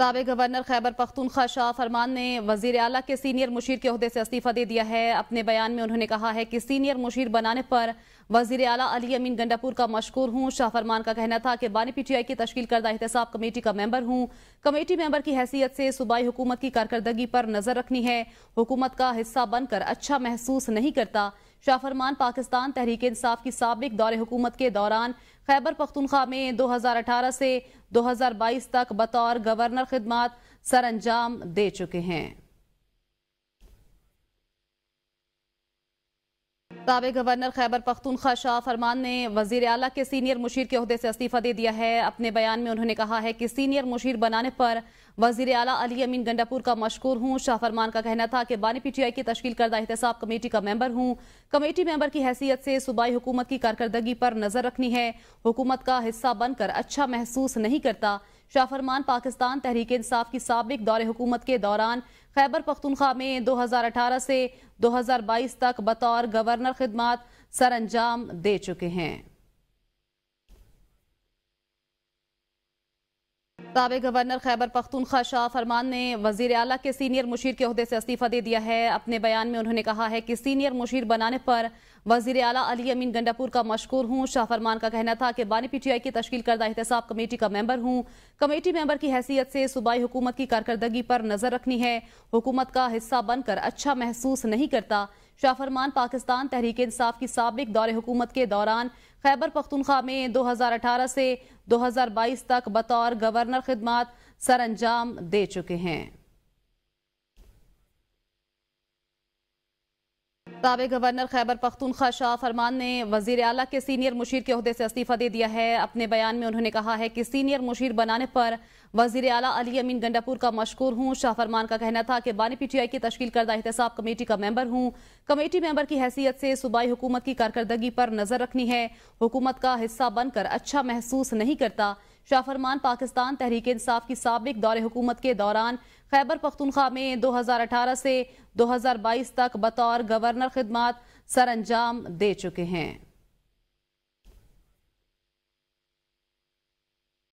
सबक़ governor Khyber Pakhtunkhwa Shah Farman ने वजीर अला के सीनियर मुशीर के अहदे से इस्तीफा दे दिया है अपने बयान में उन्होंने कहा है कि सीनियर मुशीर बनाने पर वजीर अला अली अमीन गंडापुर का मशहूर हूँ शाह फरमान का कहना था कि बानी पीटीआई की तश्ल करदा एहतसाब कमेटी का मेंबर हूँ कमेटी मेंबर की हैसियत से सूबाई हुकूमत की कारकर्दगी पर नजर रखनी है हुकूमत का हिस्सा बनकर अच्छा महसूस नहीं करता शाह फरमान पाकिस्तान तहरीक इंसाफ की सबक दौरे हुकूमत के दौरान खैबर पख्तनख्वा में 2018 से 2022 तक बतौर गवर्नर खदमात सर अंजाम दे चुके हैं ताबे गवर्नर खैबर पख्तूनखा शाह फरमान ने वजी अला के सीनियर मुशीर के अहदे से इस्तीफा दे दिया है अपने बयान में उन्होंने कहा है कि सीनियर मुशीर बनाने पर वजीर अला अली अमीन गंडापुर का मशहूर हूँ शाह फरमान का कहना था कि बानी पीटीआई की तश्ील करदा एहतसाब कमेटी का मेंबर हूँ कमेटी मेंबर की हैसियत से सूबाई हुकूमत की कारकर्दगी पर नजर रखनी है हुकूमत का हिस्सा बनकर अच्छा महसूस नहीं करता शाह फरमान पाकिस्तान तहरीक इंसाफ की सबक दौरे हुकूमत के दौरान खैबर पख्तनख्वा में 2018 से 2022 तक बतौर गवर्नर खिदमत सर अंजाम दे चुके हैं ताब गवर्नर खैबर पख्तूनखा शाह फरमान ने वजीर अला के सीनियर मुशीर के अहदे से इस्तीफ़ा दे दिया है अपने बयान में उन्होंने कहा है कि सीनियर मुशीर बनाने पर वजीर अला अली अमीन गंडापुर का मशहूर हूँ शाह फरमान का कहना था कि बानी पी टी आई की तश्ल करदा एहतसाब कमेटी का मेम्बर हूँ कमेटी मेम्बर की हैसियत से सूबाई हुकूमत की कारकर्दगी पर नज़र रखनी है हुकूमत का हिस्सा बनकर अच्छा महसूस नहीं करता शाह फरमान पाकिस्तान तहरीक इंसाफ की सबक दौरे हुकूमत के दौरान खैबर पख्तनख्वा में 2018 से 2022 तक बतौर गवर्नर खिदमत सर अंजाम दे चुके हैं ताबे गवर्नर खैबर पख्तूनख्वा शाह फरमान ने वजीर अला के सीनियर मुशीर के अहदे से इस्तीफा दे दिया है अपने बयान में उन्होंने कहा है कि सीनियर मुशीर बनाने पर वजीर अला अली अमीन गंडापुर का मशहूर हूँ शाह फरमान का कहना था कि बानी पीटीआई की तश्ल करदा एहतसाब कमेटी का मेंबर हूँ कमेटी मेंबर की हैसियत से सूबाई हुकूमत की कारकर्दगी पर नजर रखनी है हुकूमत का हिस्सा बनकर अच्छा महसूस नहीं करता शाह फरमान पाकिस्तान तहरीक इंसाफ की सबक दौरे हुकूमत के दौरान खैबर पख्तूनख्वा में 2018 से 2022 तक बतौर गवर्नर खिदमत अंजाम दे चुके हैं